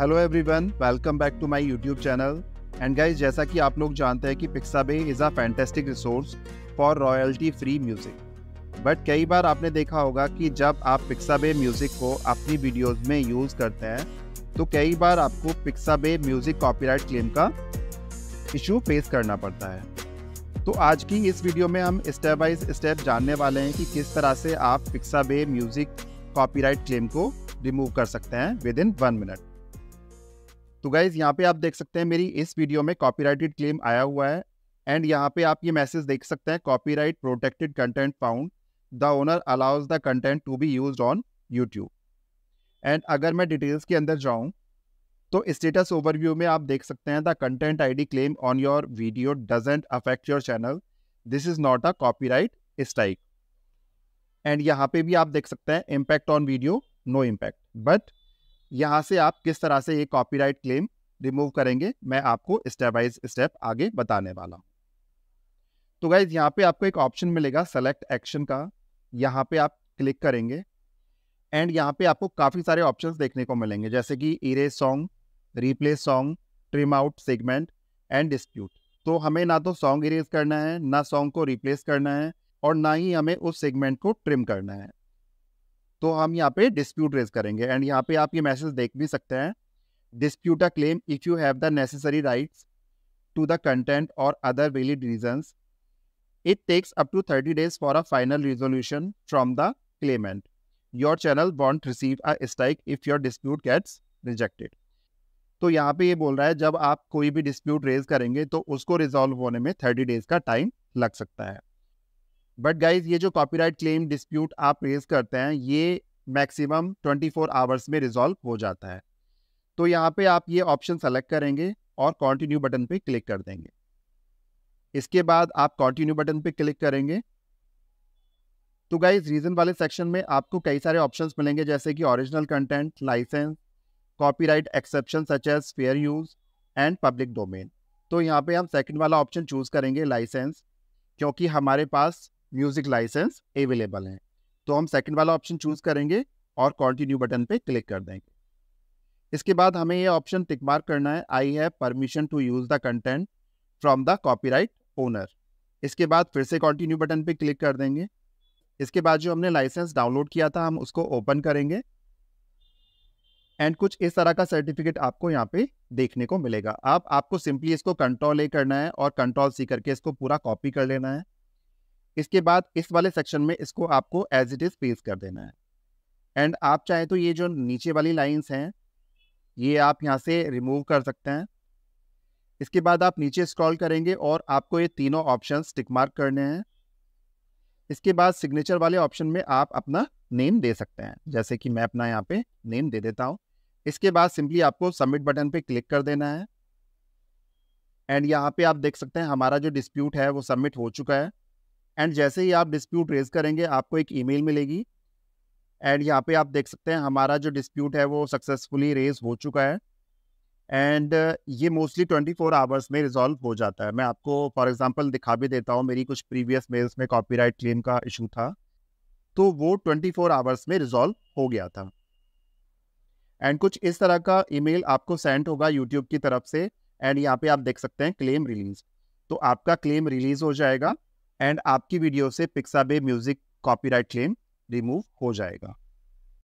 hello everyone welcome back to my YouTube channel and guys जैसा कि आप लोग जानते हैं कि Pixabay is a fantastic resource for royalty free music but कई बार आपने देखा होगा कि जब आप पिक्साबे म्यूज़िक को अपनी वीडियोस में यूज़ करते हैं तो कई बार आपको पिक्साबे म्यूज़िक कॉपीराइट क्लेम का इशू फेस करना पड़ता है तो आज की इस वीडियो में हम स्टेप बाई स्टेप जानने वाले हैं कि किस तरह से आप पिक्साबे म्यूज़िक कॉपीराइट क्लेम को रिमूव कर सकते हैं विद इन वन मिनट तो गाइज यहाँ पे आप देख सकते हैं मेरी इस वीडियो में कॉपीराइटेड क्लेम आया हुआ है एंड यहाँ पे आप ये मैसेज देख सकते हैं copyright protected content found the owner allows the content to be use on YouTube and अगर मैं डिटेल्स के अंदर जाऊँ तो स्टेटस ओवरव्यू में आप देख सकते हैं the content ID claim on your video doesn't affect your channel this is not a copyright strike and यहाँ पे भी आप देख सकते हैं impact on video no impact but यहाँ से आप किस तरह से ये कॉपीराइट क्लेम रिमूव करेंगे मैं आपको स्टेप बाई स्टेप आगे बताने वाला हूँ तो गाइज यहाँ पे आपको एक ऑप्शन मिलेगा सेलेक्ट एक्शन का यहाँ पे आप क्लिक करेंगे एंड यहाँ पे आपको काफ़ी सारे ऑप्शंस देखने को मिलेंगे जैसे कि erase song replace song trim out segment and dispute तो हमें ना तो सॉन्ग इरेज करना है ना सॉन्ग को रिप्लेस करना है और ना ही हमें उस सेगमेंट को ट्रिम करना है तो हम यहाँ पे डिस्प्यूट रेज करेंगे एंड यहाँ पे आप ये मैसेज देख भी सकते हैं dispute a claim if you have the necessary rights to the content और other valid reason it takes up to thirty days for a final resolution from the claimant your channel won't receive a strike if your dispute gets rejected तो यहाँ पे ये बोल रहा है जब आप कोई भी डिस्प्यूट रेज करेंगे तो उसको रिजोल्व होने में थर्टी डेज का टाइम लग सकता है बट गाइज ये जो कॉपीराइट क्लेम डिस्प्यूट आप रेज करते हैं ये मैक्सिमम 24 आवर्स में रिजॉल्व हो जाता है तो यहाँ पे आप ये ऑप्शन सेलेक्ट करेंगे और कॉन्टिन्यू बटन पे क्लिक कर देंगे इसके बाद आप कॉन्टिन्यू बटन पे क्लिक करेंगे तो गाइज रीजन वाले सेक्शन में आपको कई सारे ऑप्शंस मिलेंगे जैसे कि original content license copyright exception such as fair use and public domain तो यहाँ पे हम सेकंड वाला ऑप्शन चूज करेंगे लाइसेंस क्योंकि हमारे पास म्यूजिक लाइसेंस अवेलेबल हैं तो हम सेकंड वाला ऑप्शन चूज करेंगे और कंटिन्यू बटन पे क्लिक कर देंगे इसके बाद हमें यह ऑप्शन टिक मार्क करना है I have permission to use the content from the copyright owner इसके बाद फिर से कंटिन्यू बटन पे क्लिक कर देंगे इसके बाद जो हमने लाइसेंस डाउनलोड किया था हम उसको ओपन करेंगे एंड कुछ इस तरह का सर्टिफिकेट आपको यहाँ पे देखने को मिलेगा आप आपको सिंपली इसको कंट्रोल ए करना है और कंट्रोल सी करके इसको पूरा कॉपी कर लेना है इसके बाद इस वाले सेक्शन में इसको आपको एज इट इज़ पेस्ट कर देना है एंड आप चाहे तो ये जो नीचे वाली लाइंस हैं ये आप यहाँ से रिमूव कर सकते हैं इसके बाद आप नीचे स्क्रॉल करेंगे और आपको ये तीनों ऑप्शन टिक मार्क करने हैं इसके बाद सिग्नेचर वाले ऑप्शन में आप अपना नेम दे सकते हैं जैसे कि मैं अपना यहाँ पे नेम दे देता हूँ इसके बाद सिंपली आपको सबमिट बटन पे क्लिक कर देना है एंड यहाँ पे आप देख सकते हैं हमारा जो डिस्प्यूट है वो सबमिट हो चुका है एंड जैसे ही आप डिस्प्यूट रेज करेंगे आपको एक ईमेल मिलेगी एंड यहाँ पे आप देख सकते हैं हमारा जो डिस्प्यूट है वो सक्सेसफुली रेज हो चुका है एंड ये मोस्टली 24 आवर्स में रिजॉल्व हो जाता है मैं आपको फॉर एग्जांपल दिखा भी देता हूँ मेरी कुछ प्रीवियस मेल्स में कॉपीराइट क्लेम का इशू था तो वो 24 आवर्स में रिजॉल्व हो गया था एंड कुछ इस तरह का ईमेल आपको सेंड होगा यूट्यूब की तरफ से एंड यहाँ पे आप देख सकते हैं क्लेम रिलीज तो आपका क्लेम रिलीज हो जाएगा एंड आपकी वीडियो से Pixabay music copyright claim remove हो जाएगा